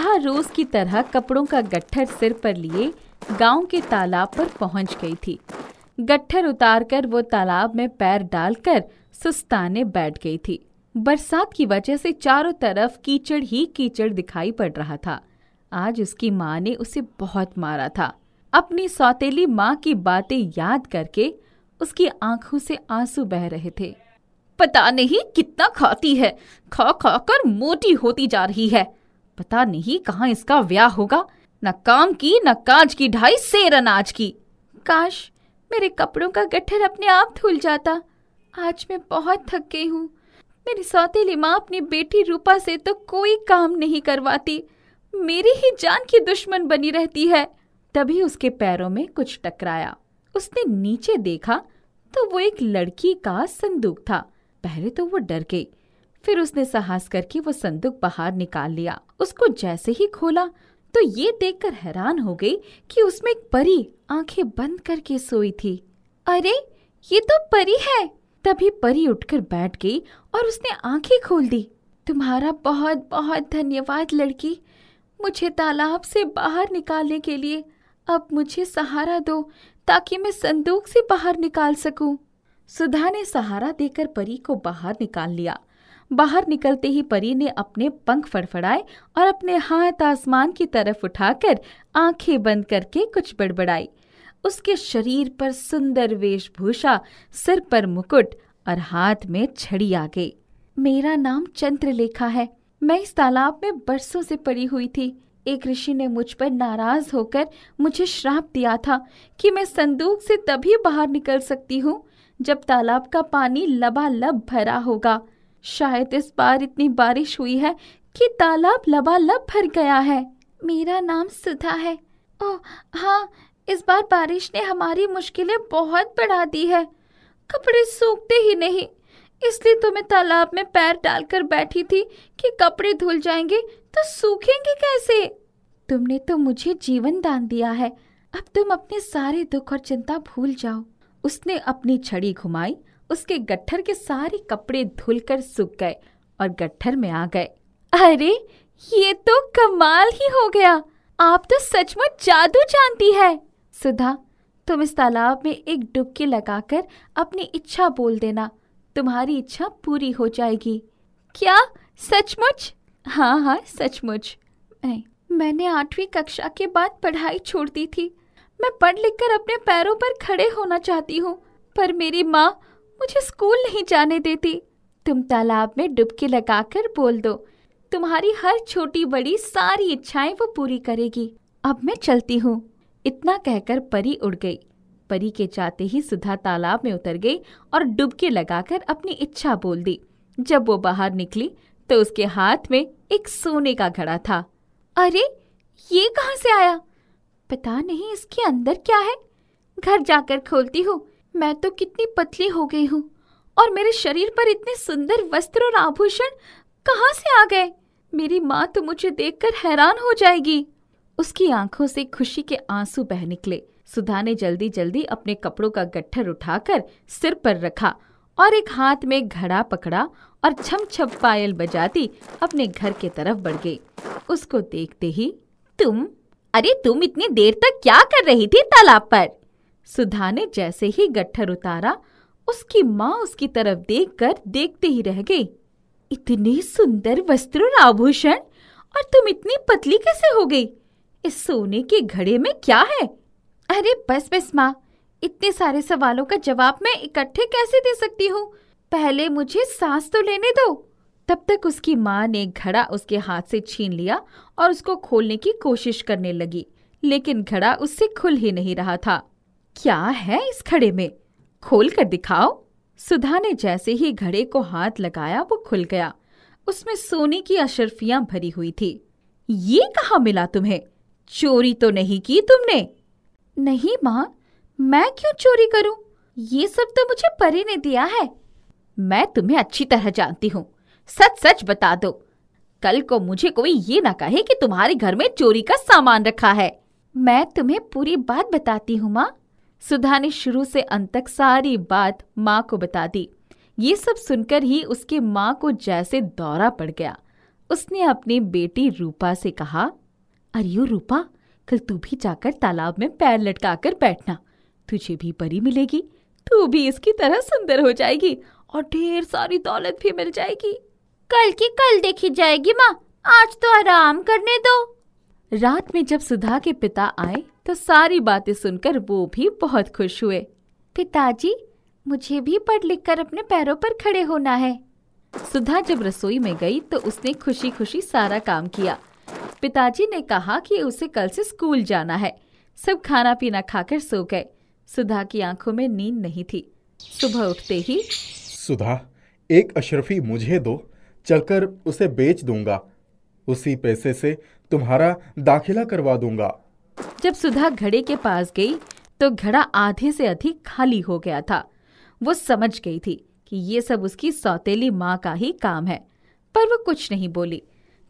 सुधा रोज की तरह कपड़ों का गट्ठर सिर पर लिए गांव के तालाब पर पहुंच गई थी गट्ठर उतारकर वो तालाब में पैर डालकर सुस्ताने बैठ गई थी बरसात की वजह से चारों तरफ कीचड़ ही कीचड़ दिखाई पड़ रहा था आज उसकी माँ ने उसे बहुत मारा था अपनी सौतेली माँ की बातें याद करके उसकी आंखों से आंसू बह रहे थे पता नहीं कितना खाती है खा खा कर मोटी होती जा रही है पता नहीं कहाँ इसका व्याह होगा न काम की न काज की ढाई शेर अनाज की काश मेरे कपड़ों का गठर अपने आप धुल जाता आज मैं बहुत थक गई हूँ मेरी सौतेली माँ अपनी बेटी रूपा से तो कोई काम नहीं करवाती मेरी ही जान की दुश्मन बनी रहती है तभी उसके पैरों में कुछ टकराया उसने नीचे देखा तो वो एक लड़की का संदूक था पहले तो वो डर गई फिर उसने साहस करके वो संदूक बाहर निकाल लिया उसको जैसे ही खोला तो ये देखकर हैरान हो गई कि उसमें एक परी आंखें बंद करके सोई थी अरे ये तो परी है तभी परी उठकर बैठ गई और उसने आंखें खोल दी तुम्हारा बहुत बहुत धन्यवाद लड़की मुझे तालाब से बाहर निकालने के लिए अब मुझे सहारा दो ताकि मैं संदूक से बाहर निकाल सकूं। सुधा ने सहारा देकर परी को बाहर निकाल लिया बाहर निकलते ही परी ने अपने पंख फड़फड़ाए और अपने हाथ आसमान की तरफ उठाकर आंखें बंद करके कुछ बड़बड़ाई उसके शरीर पर सुंदर वेशभूषा सिर पर मुकुट और हाथ में छड़ी आ गई मेरा नाम चंद्रलेखा है मैं इस तालाब में बरसों से पड़ी हुई थी एक ऋषि ने मुझ पर नाराज होकर मुझे श्राप दिया था कि मैं संदूक से तभी बाहर निकल सकती हूँ जब तालाब का पानी लबालब भरा होगा शायद इस बार इतनी बारिश हुई है कि तालाब लबालब भर गया है मेरा नाम सुधा है ओह हाँ इस बार बारिश ने हमारी मुश्किलें बहुत बढ़ा दी है कपड़े सूखते ही नहीं इसलिए तो मैं तालाब में पैर डालकर बैठी थी कि कपड़े धुल जाएंगे तो सूखेंगे कैसे तुमने तो मुझे जीवन दान दिया है अब तुम अपने सारे दुख और चिंता भूल जाओ उसने अपनी छड़ी घुमाई उसके गट्ठर के सारे कपड़े धुलकर सूख गए और गट्ठर में आ गए अरे ये तो कमाल ही हो गया आप तो सचमुच जादू जानती है सुधा तुम इस तालाब में एक डुबकी लगाकर अपनी इच्छा बोल देना तुम्हारी इच्छा पूरी हो जाएगी क्या सचमुच हाँ हाँ सचमुच मैंने आठवीं कक्षा के बाद पढ़ाई छोड़ दी थी मैं पढ़ लिख कर अपने पैरों पर खड़े होना चाहती हूँ पर मेरी माँ मुझे स्कूल नहीं जाने देती तुम तालाब में डुबकी लगाकर बोल दो तुम्हारी हर छोटी बड़ी सारी इच्छाएं वो पूरी करेगी अब मैं चलती हूँ इतना कहकर परी उड़ गई परी के जाते ही सुधा तालाब में उतर गई और डुबकी लगाकर अपनी इच्छा बोल दी जब वो बाहर निकली तो उसके हाथ में एक सोने का घड़ा था अरे ये कहाँ से आया पता नहीं इसके अंदर क्या है घर जाकर खोलती हूँ मैं तो कितनी पतली हो गई हूँ और मेरे शरीर पर इतने सुंदर वस्त्र और आभूषण कहाँ से आ गए मेरी माँ तो मुझे देखकर हैरान हो जाएगी उसकी आंखों से खुशी के आंसू बह निकले सुधा ने जल्दी जल्दी अपने कपड़ों का गट्ठर उठाकर सिर पर रखा और एक हाथ में घड़ा पकड़ा और छम छम पायल बजाती अपने घर के तरफ बढ़ गई उसको देखते ही तुम अरे तुम इतनी देर तक क्या कर रही थी तालाब पर सुधा ने जैसे ही गट्ठर उतारा उसकी माँ उसकी तरफ देखकर देखते ही रह गई इतने सुंदर वस्त्र और आभूषण और तुम इतनी पतली कैसे हो गई इस सोने के घड़े में क्या है अरे बस बस माँ इतने सारे सवालों का जवाब मैं इकट्ठे कैसे दे सकती हूँ पहले मुझे सांस तो लेने दो तब तक उसकी माँ ने घड़ा उसके हाथ से छीन लिया और उसको खोलने की कोशिश करने लगी लेकिन घड़ा उससे खुल ही नहीं रहा था क्या है इस घड़े में खोल कर दिखाओ सुधा ने जैसे ही घड़े को हाथ लगाया वो खुल गया उसमें सोने की अशरफियां भरी हुई थी ये कहा मिला तुम्हें चोरी तो नहीं की तुमने नहीं माँ मैं क्यों चोरी करूं? ये सब तो मुझे परी ने दिया है मैं तुम्हें अच्छी तरह जानती हूँ सच सच बता दो कल को मुझे कोई ये ना कहे कि तुम्हारे घर में चोरी का सामान रखा है मैं तुम्हें पूरी बात बताती हूँ माँ सुधा ने शुरू से अंत तक सारी बात माँ को बता दी ये सब सुनकर ही उसके माँ को जैसे दौरा पड़ गया उसने अपनी बेटी रूपा से कहा अरे रूपा कल तू भी जाकर तालाब में पैर लटका कर बैठना तुझे भी परी मिलेगी तू भी इसकी तरह सुंदर हो जाएगी और ढेर सारी दौलत भी मिल जाएगी कल की कल देखी जाएगी माँ आज तो आराम करने दो रात में जब सुधा के पिता आए तो सारी बातें सुनकर वो भी बहुत खुश हुए पिताजी मुझे भी पढ़ लिख कर अपने पैरों पर खड़े होना है सुधा जब रसोई में गई तो उसने खुशी खुशी सारा काम किया पिताजी ने कहा कि उसे कल से स्कूल जाना है सब खाना पीना खाकर सो गए सुधा की आंखों में नींद नहीं थी सुबह उठते ही सुधा एक अशरफी मुझे दो चलकर उसे बेच दूंगा उसी पैसे से तुम्हारा दाखिला करवा दूंगा जब सुधा घड़े के पास गई तो घड़ा आधे से अधिक खाली हो गया था वो समझ गई थी कि ये सब उसकी सौतेली माँ का ही काम है पर वो कुछ नहीं बोली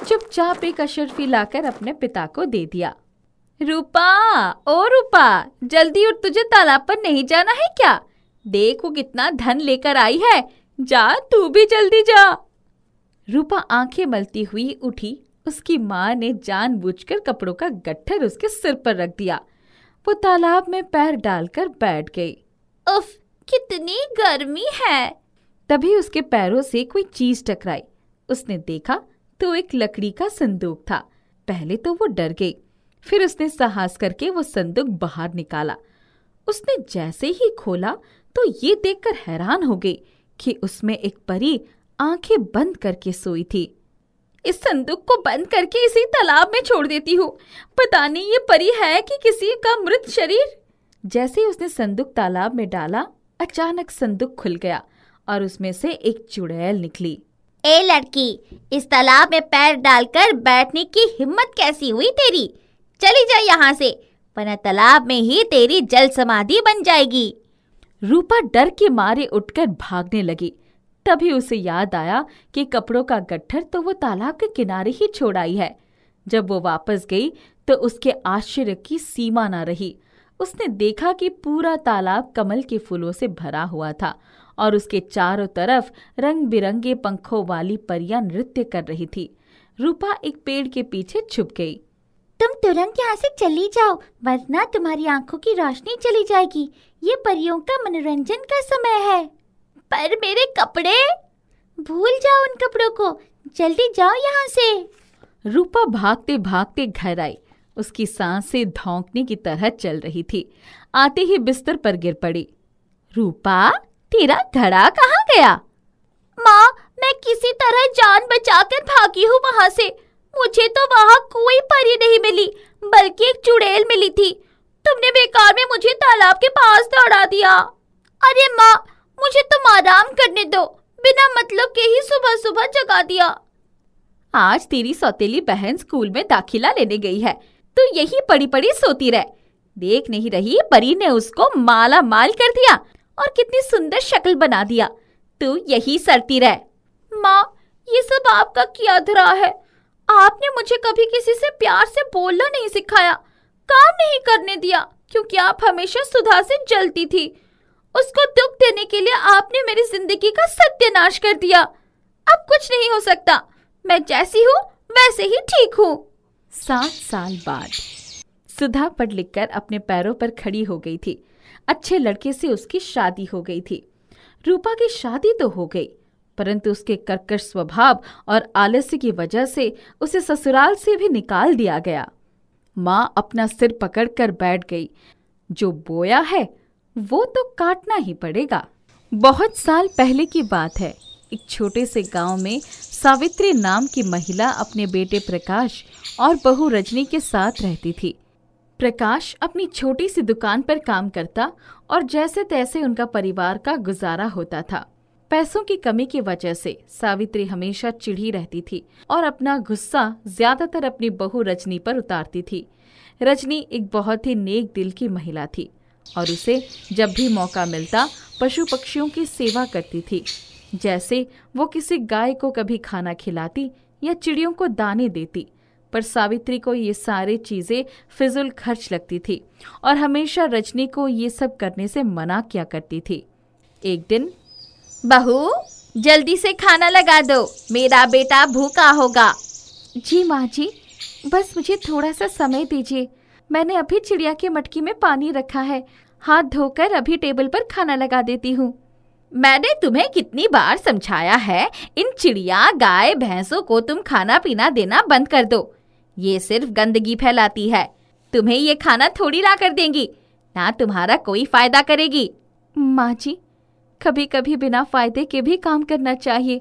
चुपचाप एक अशरफी लाकर अपने पिता को दे दिया रूपा ओ रूपा जल्दी उठ तुझे तालाब पर नहीं जाना है क्या देख वो कितना धन लेकर आई है जा तू भी जल्दी जा रूपा आंखें मलती हुई उठी उसकी माँ ने जानबूझकर कपड़ों का गट्ठर उसके सिर पर रख दिया वो तालाब में पैर डालकर बैठ गई उफ कितनी गर्मी है तभी उसके पैरों से कोई चीज टकराई उसने देखा तो एक लकड़ी का संदूक था पहले तो वो डर गई फिर उसने साहस करके वो संदूक बाहर निकाला उसने जैसे ही खोला तो ये देखकर हैरान हो गई कि उसमें एक परी आंखें बंद करके सोई थी इस संदूक को बंद करके इसी तालाब में छोड़ देती हूँ पता नहीं ये परी है कि किसी का मृत शरीर जैसे ही उसने संदूक तालाब में डाला अचानक संदूक खुल गया और उसमें से एक चुड़ैल निकली ए लड़की इस तालाब में पैर डालकर बैठने की हिम्मत कैसी हुई तेरी चली जा यहाँ से वरना तालाब में ही तेरी जल समाधि बन जाएगी रूपा डर के मारे उठकर भागने लगी तभी उसे याद आया कि कपड़ों का गट्ठर तो वो तालाब के किनारे ही छोड़ आई है जब वो वापस गई तो उसके आश्चर्य की सीमा ना रही उसने देखा कि पूरा तालाब कमल के फूलों से भरा हुआ था और उसके चारों तरफ रंग बिरंगे पंखों वाली परियां नृत्य कर रही थी रूपा एक पेड़ के पीछे छुप गई तुम तुरंत यहाँ से चली जाओ वरना तुम्हारी आंखों की रोशनी चली जाएगी ये परियों का मनोरंजन का समय है पर मेरे कपड़े भूल जाओ उन कपड़ों को जल्दी जाओ यहाँ से रूपा भागते भागते घर आई उसकी सांसें धोंकने की तरह चल रही थी आते ही बिस्तर पर गिर पड़ी रूपा तेरा घड़ा कहाँ गया माँ मैं किसी तरह जान बचाकर भागी हूँ वहाँ से मुझे तो वहाँ कोई परी नहीं मिली बल्कि एक चुड़ैल मिली थी तुमने बेकार में मुझे तालाब के पास दौड़ा दिया अरे माँ मुझे तुम आराम करने दो बिना मतलब के ही सुबह सुबह जगा दिया आज तेरी सौतेली बहन स्कूल में दाखिला लेने गई है तू तो यही पड़ी पड़ी सोती रह देख नहीं रही परी ने उसको माला माल कर दिया और कितनी सुंदर शक्ल बना दिया तू यही सरती रह माँ ये सब आपका किया धरा है आपने मुझे कभी किसी से प्यार से बोलना नहीं सिखाया काम नहीं करने दिया क्योंकि आप हमेशा सुधा से जलती थी उसको दुख देने के लिए आपने मेरी जिंदगी का सत्यानाश कर दिया अब कुछ नहीं हो सकता मैं जैसी हूँ वैसे ही ठीक हूँ सात साल बाद सुधा पढ़ लिख कर अपने पैरों पर खड़ी हो गई थी अच्छे लड़के से उसकी शादी हो गई थी रूपा की शादी तो हो गई परंतु उसके कर्कश स्वभाव और आलस्य की वजह से उसे ससुराल से भी निकाल दिया गया माँ अपना सिर पकड़कर बैठ गई जो बोया है वो तो काटना ही पड़ेगा बहुत साल पहले की बात है एक छोटे से गांव में सावित्री नाम की महिला अपने बेटे प्रकाश और बहू रजनी के साथ रहती थी प्रकाश अपनी छोटी सी दुकान पर काम करता और जैसे तैसे उनका परिवार का गुजारा होता था पैसों की कमी की वजह से सावित्री हमेशा चिढ़ी रहती थी और अपना गुस्सा ज्यादातर अपनी बहू रजनी पर उतारती थी रजनी एक बहुत ही नेक दिल की महिला थी और उसे जब भी मौका मिलता पशु पक्षियों की सेवा करती थी जैसे वो किसी गाय को कभी खाना खिलाती या चिड़ियों को दाने देती पर सावित्री को ये सारी चीज़ें फिजुल खर्च लगती थी और हमेशा रजनी को ये सब करने से मना किया करती थी एक दिन बहू जल्दी से खाना लगा दो मेरा बेटा भूखा होगा जी माँ जी बस मुझे थोड़ा सा समय दीजिए मैंने अभी चिड़िया के मटकी में पानी रखा है हाथ धोकर अभी टेबल पर खाना लगा देती हूँ मैंने तुम्हें कितनी बार समझाया है इन चिड़िया गाय भैंसों को तुम खाना पीना देना बंद कर दो ये सिर्फ गंदगी फैलाती है तुम्हें ये खाना थोड़ी ला कर देंगी ना तुम्हारा कोई फायदा करेगी माँ जी कभी कभी बिना फायदे के भी काम करना चाहिए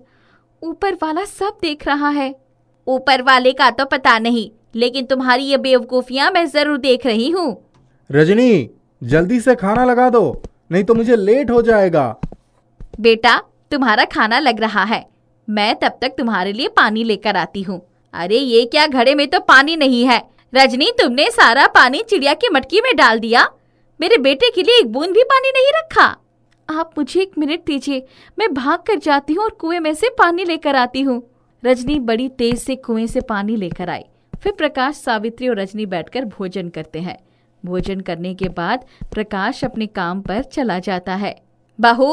ऊपर वाला सब देख रहा है ऊपर वाले का तो पता नहीं लेकिन तुम्हारी ये बेवकूफियाँ मैं जरूर देख रही हूँ रजनी जल्दी से खाना लगा दो नहीं तो मुझे लेट हो जाएगा बेटा तुम्हारा खाना लग रहा है मैं तब तक तुम्हारे लिए पानी लेकर आती हूँ अरे ये क्या घड़े में तो पानी नहीं है रजनी तुमने सारा पानी चिड़िया की मटकी में डाल दिया मेरे बेटे के लिए एक बूंद भी पानी नहीं रखा आप मुझे एक मिनट दीजिए मैं भाग कर जाती हूँ और कुएं में से पानी लेकर आती हूँ रजनी बड़ी तेज से कुएं से पानी लेकर आई फिर प्रकाश सावित्री और रजनी बैठकर भोजन करते हैं भोजन करने के बाद प्रकाश अपने काम पर चला जाता है बहू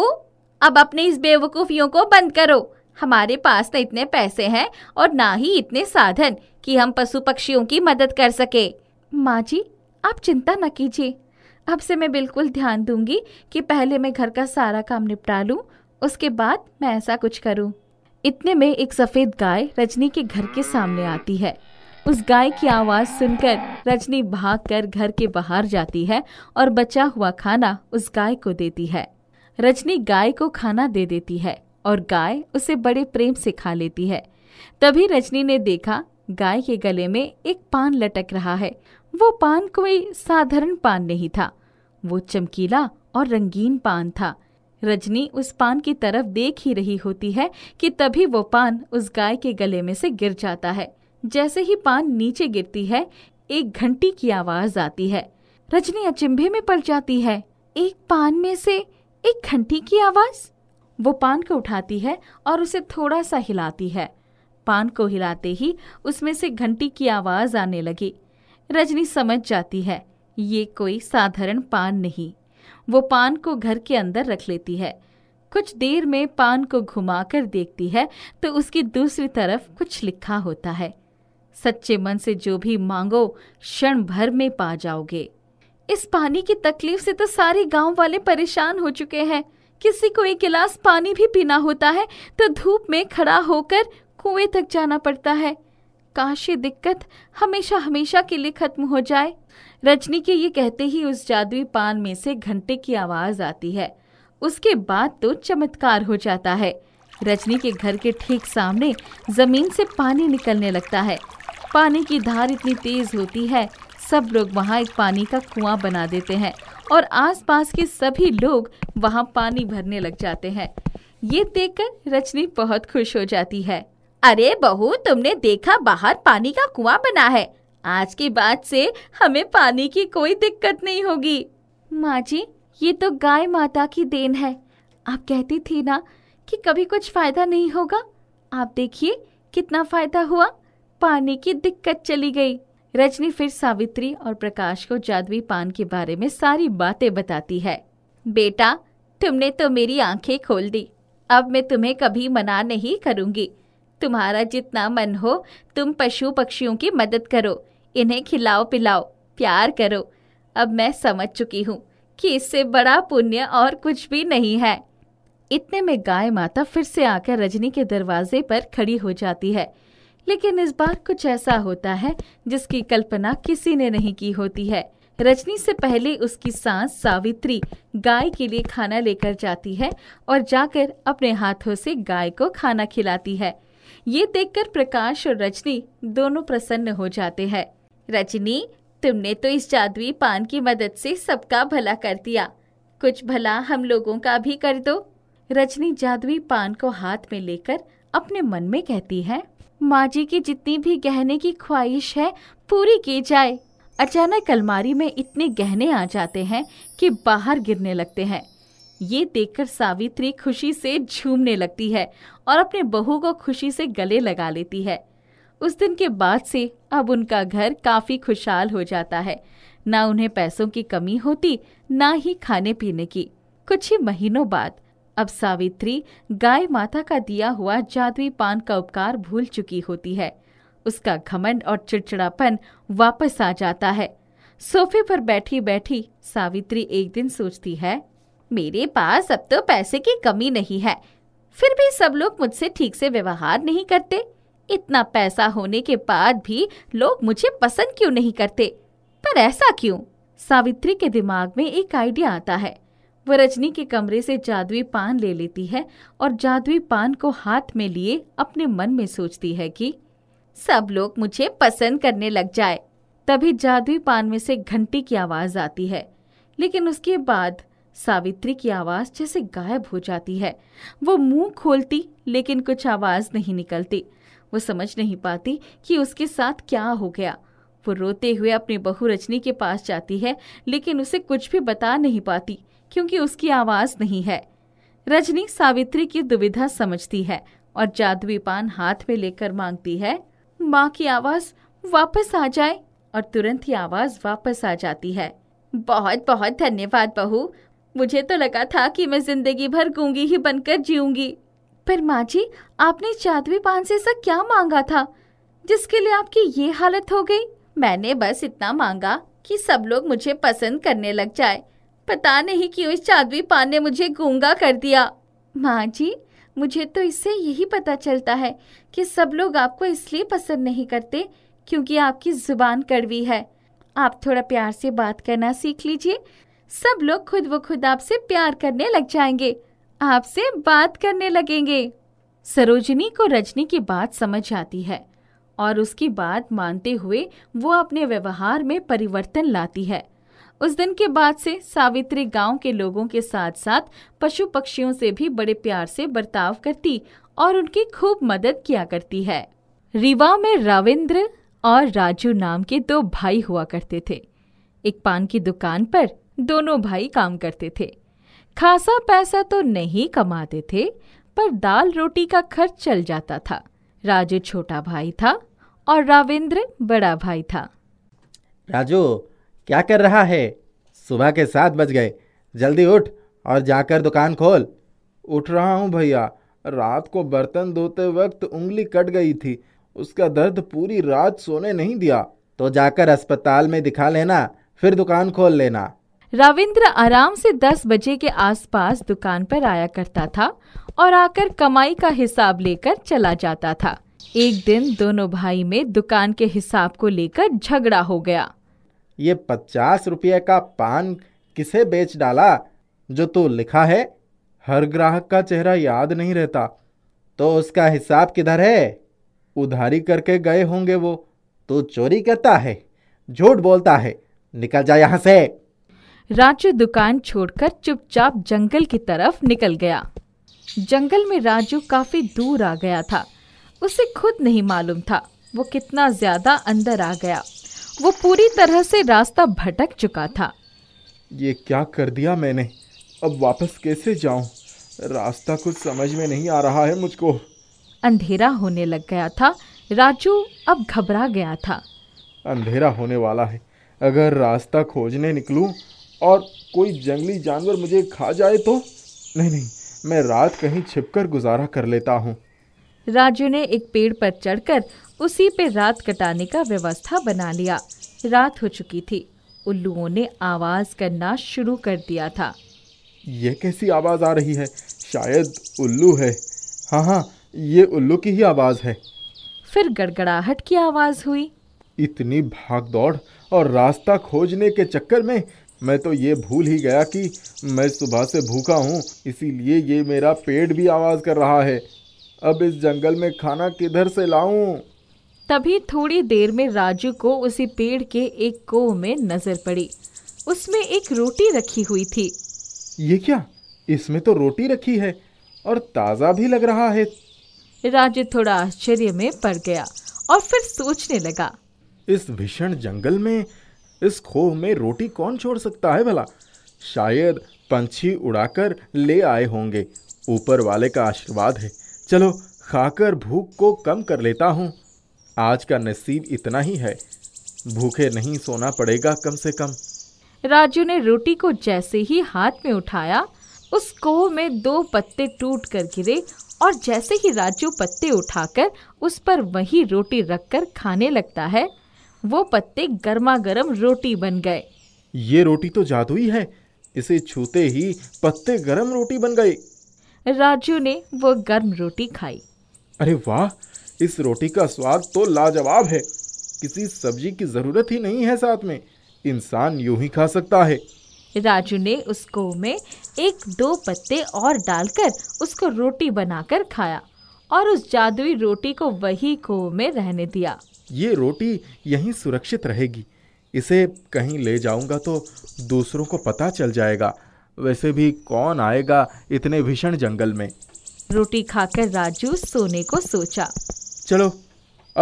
अब अपने इस बेवकूफियों को बंद करो हमारे पास न तो इतने पैसे हैं और ना ही इतने साधन कि हम पशु पक्षियों की मदद कर सके माँ जी आप चिंता न कीजिए अब से मैं बिल्कुल ध्यान दूंगी कि पहले मैं घर का सारा काम निपटा लूँ उसके बाद मैं ऐसा कुछ करूँ इतने में एक सफ़ेद गाय रजनी के घर के सामने आती है उस गाय की आवाज़ सुनकर रजनी भागकर घर के बाहर जाती है और बचा हुआ खाना उस गाय को देती है रजनी गाय को खाना दे देती है और गाय उसे बड़े प्रेम से खा लेती है तभी रजनी ने देखा गाय के गले में एक पान लटक रहा है वो पान कोई साधारण पान नहीं था वो चमकीला और रंगीन पान था रजनी उस पान की तरफ देख ही रही होती है कि तभी वो पान उस गाय के गले में से गिर जाता है जैसे ही पान नीचे गिरती है एक घंटी की आवाज आती है रजनी अचंभे में पड़ जाती है एक पान में से एक घंटी की आवाज वो पान को उठाती है और उसे थोड़ा सा हिलाती है पान को हिलाते ही उसमें से घंटी की आवाज आने लगी रजनी समझ जाती है ये कोई साधारण पान नहीं वो पान को घर के अंदर रख लेती है कुछ देर में पान को घुमाकर देखती है तो उसकी दूसरी तरफ कुछ लिखा होता है सच्चे मन से जो भी मांगो क्षण भर में पा जाओगे इस पानी की तकलीफ से तो सारे गांव वाले परेशान हो चुके हैं किसी को एक गिलास पानी भी पीना होता है तो धूप में खड़ा होकर कुएं तक जाना पड़ता है काश ये दिक्कत हमेशा हमेशा के लिए खत्म हो जाए रजनी के ये कहते ही उस जादुई पान में से घंटे की आवाज आती है उसके बाद तो चमत्कार हो जाता है रजनी के घर के ठीक सामने जमीन से पानी निकलने लगता है पानी की धार इतनी तेज होती है सब लोग वहाँ एक पानी का कुआं बना देते हैं और आसपास के सभी लोग वहाँ पानी भरने लग जाते हैं ये देखकर रजनी बहुत खुश हो जाती है अरे बहू तुमने देखा बाहर पानी का कुआं बना है आज के बाद से हमें पानी की कोई दिक्कत नहीं होगी माँ जी ये तो गाय माता की देन है आप कहती थी ना कि कभी कुछ फायदा नहीं होगा आप देखिए कितना फायदा हुआ पानी की दिक्कत चली गई रजनी फिर सावित्री और प्रकाश को जादुई पान के बारे में सारी बातें बताती है बेटा तुमने तो मेरी आंखें खोल दी अब मैं तुम्हें कभी मना नहीं करूंगी तुम्हारा जितना मन हो तुम पशु पक्षियों की मदद करो इन्हें खिलाओ पिलाओ प्यार करो अब मैं समझ चुकी हूँ कि इससे बड़ा पुण्य और कुछ भी नहीं है इतने में गाय माता फिर से आकर रजनी के दरवाजे पर खड़ी हो जाती है लेकिन इस बार कुछ ऐसा होता है जिसकी कल्पना किसी ने नहीं की होती है रजनी से पहले उसकी सांस सावित्री गाय के लिए खाना लेकर जाती है और जाकर अपने हाथों से गाय को खाना खिलाती है ये देखकर प्रकाश और रजनी दोनों प्रसन्न हो जाते हैं रजनी तुमने तो इस जादुई पान की मदद से सबका भला कर दिया कुछ भला हम लोगों का भी कर दो रजनी जादुई पान को हाथ में लेकर अपने मन में कहती है माँ जी की जितनी भी गहने की ख्वाहिश है पूरी की जाए अचानक अलमारी में इतने गहने आ जाते हैं कि बाहर गिरने लगते हैं ये देखकर सावित्री खुशी से झूमने लगती है और अपने बहू को खुशी से गले लगा लेती है उस दिन के बाद से अब उनका घर काफ़ी खुशहाल हो जाता है ना उन्हें पैसों की कमी होती ना ही खाने पीने की कुछ ही महीनों बाद अब सावित्री गाय माता का दिया हुआ जादुई पान का उपकार भूल चुकी होती है उसका घमंड और चिड़चिड़ापन वापस आ जाता है सोफे पर बैठी बैठी सावित्री एक दिन सोचती है मेरे पास अब तो पैसे की कमी नहीं है फिर भी सब लोग मुझसे ठीक से व्यवहार नहीं करते इतना पैसा होने के बाद भी लोग मुझे पसंद क्यों नहीं करते पर ऐसा क्यों सावित्री के दिमाग में एक आइडिया आता है वह रजनी के कमरे से जादुई पान ले लेती है और जादुई पान को हाथ में लिए अपने मन में सोचती है कि सब लोग मुझे पसंद करने लग जाए तभी जादुई पान में से घंटी की आवाज़ आती है लेकिन उसके बाद सावित्री की आवाज़ जैसे गायब हो जाती है वो मुंह खोलती लेकिन कुछ आवाज़ नहीं निकलती वो समझ नहीं पाती कि उसके साथ क्या हो गया वो रोते हुए अपनी बहू रजनी के पास जाती है लेकिन उसे कुछ भी बता नहीं पाती क्योंकि उसकी आवाज नहीं है रजनी सावित्री की दुविधा समझती है और जादुई पान हाथ में लेकर मांगती है माँ की आवाज वापस आ जाए और तुरंत ही आवाज वापस आ जाती है बहुत बहुत धन्यवाद बहू मुझे तो लगा था कि मैं जिंदगी भर गूंगी ही बनकर जीऊंगी पर माँ जी आपने जादवी पान से ऐसा क्या मांगा था जिसके लिए आपकी ये हालत हो गई मैंने बस इतना मांगा कि सब लोग मुझे पसंद करने लग जाए पता नहीं क्यों इस जादुई पान ने मुझे गूंगा कर दिया माँ जी मुझे तो इससे यही पता चलता है कि सब लोग आपको इसलिए पसंद नहीं करते क्योंकि आपकी ज़ुबान कड़वी है आप थोड़ा प्यार से बात करना सीख लीजिए सब लोग खुद ब खुद आपसे प्यार करने लग जाएंगे आपसे बात करने लगेंगे सरोजनी को रजनी की बात समझ आती है और उसकी बात मानते हुए वो अपने व्यवहार में परिवर्तन लाती है उस दिन के बाद से सावित्री गांव के लोगों के साथ साथ पशु पक्षियों से भी बड़े प्यार से बर्ताव करती और उनकी खूब मदद किया करती है रीवा में राविंद्र और राजू नाम के दो भाई हुआ करते थे एक पान की दुकान पर दोनों भाई काम करते थे खासा पैसा तो नहीं कमाते थे पर दाल रोटी का खर्च चल जाता था राजू छोटा भाई था और राविंद्र बड़ा भाई था राजू क्या कर रहा है सुबह के सात बज गए जल्दी उठ और जाकर दुकान खोल उठ रहा हूँ भैया रात को बर्तन धोते वक्त उंगली कट गई थी उसका दर्द पूरी रात सोने नहीं दिया तो जाकर अस्पताल में दिखा लेना फिर दुकान खोल लेना रविंद्र आराम से दस बजे के आसपास दुकान पर आया करता था और आकर कमाई का हिसाब लेकर चला जाता था एक दिन दोनों भाई में दुकान के हिसाब को लेकर झगड़ा हो गया ये पचास रुपये का पान किसे बेच डाला जो तो लिखा है हर ग्राहक का चेहरा याद नहीं रहता तो उसका हिसाब किधर है उधारी करके गए होंगे वो तो चोरी करता है झूठ बोलता है निकल जा यहाँ से राजू दुकान छोड़कर चुपचाप जंगल की तरफ निकल गया जंगल में राजू काफी दूर आ गया था उसे खुद नहीं मालूम था वो कितना ज्यादा अंदर आ गया वो पूरी तरह से रास्ता भटक चुका था ये क्या कर दिया मैंने अब वापस कैसे जाऊं? रास्ता कुछ समझ में नहीं आ रहा है मुझको अंधेरा होने लग गया था राजू अब घबरा गया था अंधेरा होने वाला है अगर रास्ता खोजने निकलूं और कोई जंगली जानवर मुझे खा जाए तो नहीं नहीं मैं रात कहीं छिपकर गुजारा कर लेता हूँ राजू ने एक पेड़ पर चढ़कर उसी पे रात कटाने का व्यवस्था बना लिया रात हो चुकी थी उल्लुओं ने आवाज करना शुरू कर दिया था यह कैसी आवाज आ रही है शायद उल्लू है हाँ हाँ ये उल्लू की ही आवाज है फिर गड़गड़ाहट की आवाज हुई इतनी भाग दौड़ और रास्ता खोजने के चक्कर में मैं तो ये भूल ही गया कि मैं सुबह से भूखा हूँ इसीलिए ये मेरा पेट भी आवाज़ कर रहा है अब इस जंगल में खाना किधर से लाऊं? तभी थोड़ी देर में राजू को उसी पेड़ के एक कोह में नजर पड़ी उसमें एक रोटी रखी हुई थी ये क्या इसमें तो रोटी रखी है और ताज़ा भी लग रहा है राजू थोड़ा आश्चर्य में पड़ गया और फिर सोचने लगा इस भीषण जंगल में इस खोह में रोटी कौन छोड़ सकता है भला शायद पंछी उड़ाकर ले आए होंगे ऊपर वाले का आशीर्वाद है चलो खाकर भूख को कम कर लेता हूँ आज का नसीब इतना ही है भूखे नहीं सोना पड़ेगा कम से कम राजू ने रोटी को जैसे ही हाथ में उठाया उस कोह में दो पत्ते टूट कर गिरे और जैसे ही राजू पत्ते उठाकर उस पर वही रोटी रखकर खाने लगता है वो पत्ते गर्मा गर्म रोटी बन गए ये रोटी तो जादुई है इसे छूते ही पत्ते गर्म रोटी बन गए राजू ने वो गर्म रोटी खाई अरे वाह इस रोटी का स्वाद तो लाजवाब है किसी सब्जी की जरूरत ही नहीं है साथ में इंसान यूं ही खा सकता है राजू ने उसको में एक दो पत्ते और डालकर उसको रोटी बनाकर खाया और उस जादुई रोटी को वही को में रहने दिया ये रोटी यहीं सुरक्षित रहेगी इसे कहीं ले जाऊंगा तो दूसरों को पता चल जाएगा वैसे भी कौन आएगा इतने भीषण जंगल में रोटी खाकर राजू सोने को सोचा चलो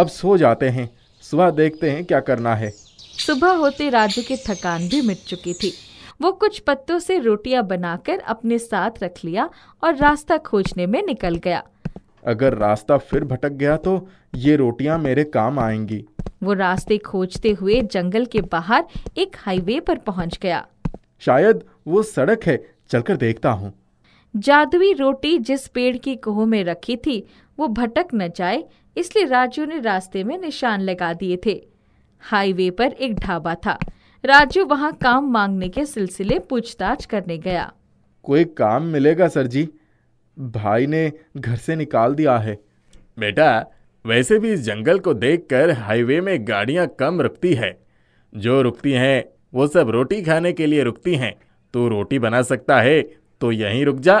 अब सो जाते हैं सुबह देखते हैं क्या करना है सुबह होते राजू की थकान भी मिट चुकी थी वो कुछ पत्तों से रोटियां बनाकर अपने साथ रख लिया और रास्ता खोजने में निकल गया अगर रास्ता फिर भटक गया तो ये रोटियां मेरे काम आएंगी वो रास्ते खोजते हुए जंगल के बाहर एक हाईवे पर पहुंच गया शायद वो सड़क है चलकर देखता हूँ जादुई रोटी जिस पेड़ की कोह में रखी थी वो भटक न जाए इसलिए राजू ने रास्ते में निशान लगा दिए थे हाईवे पर एक ढाबा था राजू वहाँ काम मांगने के सिलसिले पूछताछ करने गया कोई काम मिलेगा सर जी भाई ने घर से निकाल दिया है बेटा वैसे भी इस जंगल को देखकर हाईवे में गाड़ियाँ कम रुकती है जो रुकती हैं वो सब रोटी खाने के लिए रुकती हैं तू रोटी बना सकता है तो यहीं रुक जा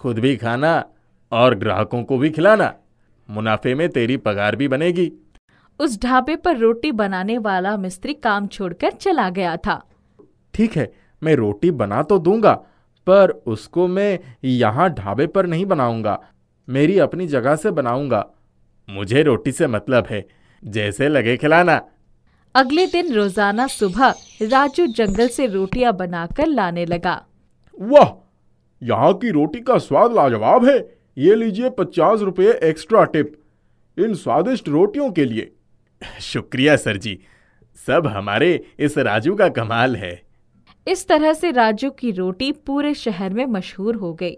खुद भी खाना और ग्राहकों को भी खिलाना मुनाफे में तेरी पगार भी बनेगी उस ढाबे पर रोटी बनाने वाला मिस्त्री काम छोड़कर चला गया था ठीक है मैं रोटी बना तो दूंगा पर उसको मैं यहाँ ढाबे पर नहीं बनाऊंगा मेरी अपनी जगह से बनाऊंगा मुझे रोटी से मतलब है जैसे लगे खिलाना अगले दिन रोजाना सुबह राजू जंगल से रोटियां बनाकर लाने लगा वाह यहाँ की रोटी का स्वाद लाजवाब है ये लीजिए पचास रुपये एक्स्ट्रा टिप इन स्वादिष्ट रोटियों के लिए शुक्रिया सर जी सब हमारे इस राजू का कमाल है इस तरह से राजू की रोटी पूरे शहर में मशहूर हो गई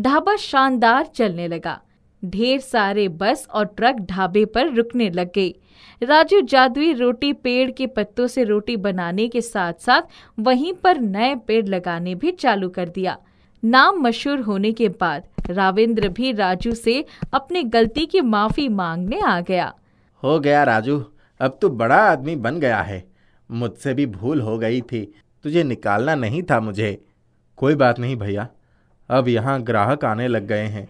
ढाबा शानदार चलने लगा ढेर सारे बस और ट्रक ढाबे पर रुकने लग गई राजू जादुई रोटी पेड़ के पत्तों से रोटी बनाने के साथ साथ वहीं पर नए पेड़ लगाने भी चालू कर दिया नाम मशहूर होने के बाद राविंद्र भी राजू से अपने गलती की माफ़ी मांगने आ गया हो गया राजू अब तो बड़ा आदमी बन गया है मुझसे भी भूल हो गई थी तुझे निकालना नहीं था मुझे कोई बात नहीं भैया अब यहाँ ग्राहक आने लग गए हैं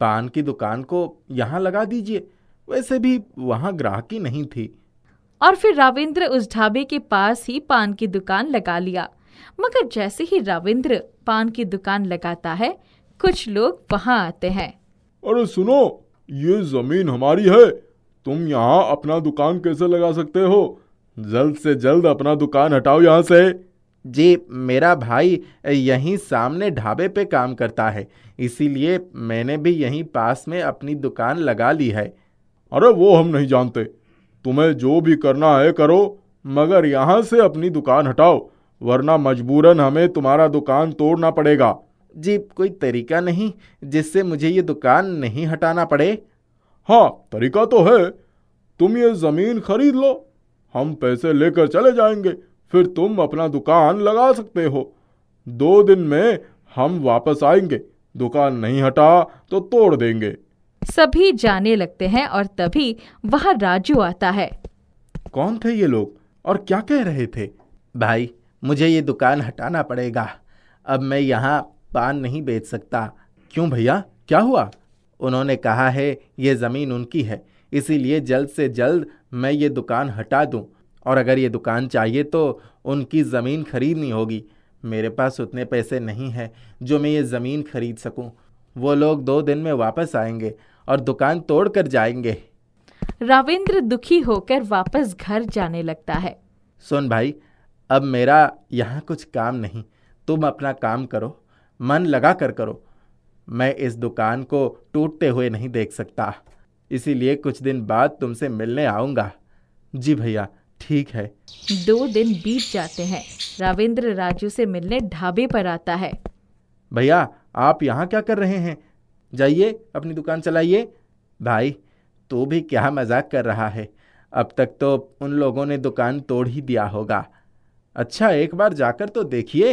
पान की दुकान को यहाँ लगा दीजिए वैसे भी वहाँ ग्राहकी नहीं थी और फिर राविंद्र उस ढाबे के पास ही पान की दुकान लगा लिया मगर जैसे ही राविंद्र पान की दुकान लगाता है कुछ लोग वहाँ आते हैं अरे सुनो ये जमीन हमारी है तुम यहाँ अपना दुकान कैसे लगा सकते हो जल्द से जल्द अपना दुकान हटाओ यहाँ से जी मेरा भाई यहीं सामने ढाबे पे काम करता है इसीलिए मैंने भी यहीं पास में अपनी दुकान लगा ली है अरे वो हम नहीं जानते तुम्हें जो भी करना है करो मगर यहाँ से अपनी दुकान हटाओ वरना मजबूरन हमें तुम्हारा दुकान तोड़ना पड़ेगा जी कोई तरीका नहीं जिससे मुझे ये दुकान नहीं हटाना पड़े हाँ तरीका तो है तुम ये ज़मीन खरीद लो हम पैसे लेकर चले जाएंगे फिर तुम अपना दुकान लगा सकते हो दो दिन में हम वापस आएंगे दुकान नहीं हटा तो तोड़ देंगे सभी जाने लगते हैं और तभी वहाँ राजू आता है कौन थे ये लोग और क्या कह रहे थे भाई मुझे ये दुकान हटाना पड़ेगा अब मैं यहाँ पान नहीं बेच सकता क्यों भैया क्या हुआ उन्होंने कहा है ये ज़मीन उनकी है इसीलिए जल्द से जल्द मैं ये दुकान हटा दूँ और अगर ये दुकान चाहिए तो उनकी ज़मीन खरीदनी होगी मेरे पास उतने पैसे नहीं हैं जो मैं ये ज़मीन खरीद सकूं। वो लोग दो दिन में वापस आएंगे और दुकान तोड़ कर जाएंगे रविंद्र दुखी होकर वापस घर जाने लगता है सुन भाई अब मेरा यहाँ कुछ काम नहीं तुम अपना काम करो मन लगा कर करो मैं इस दुकान को टूटते हुए नहीं देख सकता इसीलिए कुछ दिन बाद तुमसे मिलने आऊँगा जी भैया ठीक है दो दिन बीत जाते हैं रविंद्र राजू से मिलने ढाबे पर आता है भैया आप यहाँ क्या कर रहे हैं जाइए अपनी दुकान चलाइए भाई तू भी क्या मजाक कर रहा है अब तक तो उन लोगों ने दुकान तोड़ ही दिया होगा अच्छा एक बार जाकर तो देखिए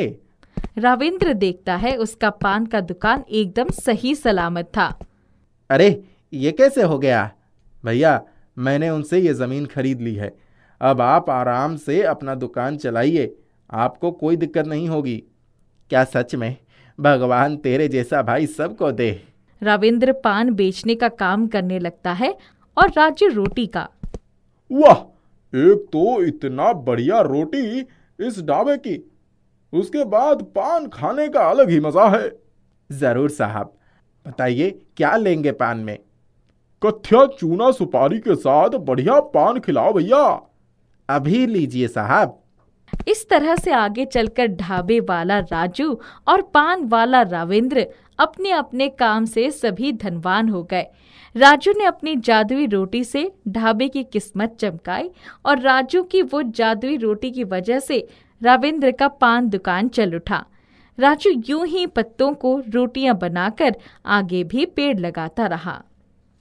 रविंद्र देखता है उसका पान का दुकान एकदम सही सलामत था अरे ये कैसे हो गया भैया मैंने उनसे ये ज़मीन खरीद ली है अब आप आराम से अपना दुकान चलाइए आपको कोई दिक्कत नहीं होगी क्या सच में भगवान तेरे जैसा भाई सबको दे रविंद्र पान बेचने का काम करने लगता है और राज्य रोटी का वाह एक तो इतना बढ़िया रोटी इस ढाबे की उसके बाद पान खाने का अलग ही मजा है जरूर साहब बताइए क्या लेंगे पान में कथिया चूना सुपारी के साथ बढ़िया पान खिलाओ भैया अभी लीजिए साहब इस तरह से आगे चलकर ढाबे वाला राजू और पान वाला रावेंद्र अपने अपने काम से सभी धनवान हो गए राजू ने अपनी जादुई रोटी से ढाबे की किस्मत चमकाई और राजू की वो जादुई रोटी की वजह से रविंद्र का पान दुकान चल उठा राजू यूं ही पत्तों को रोटियां बनाकर आगे भी पेड़ लगाता रहा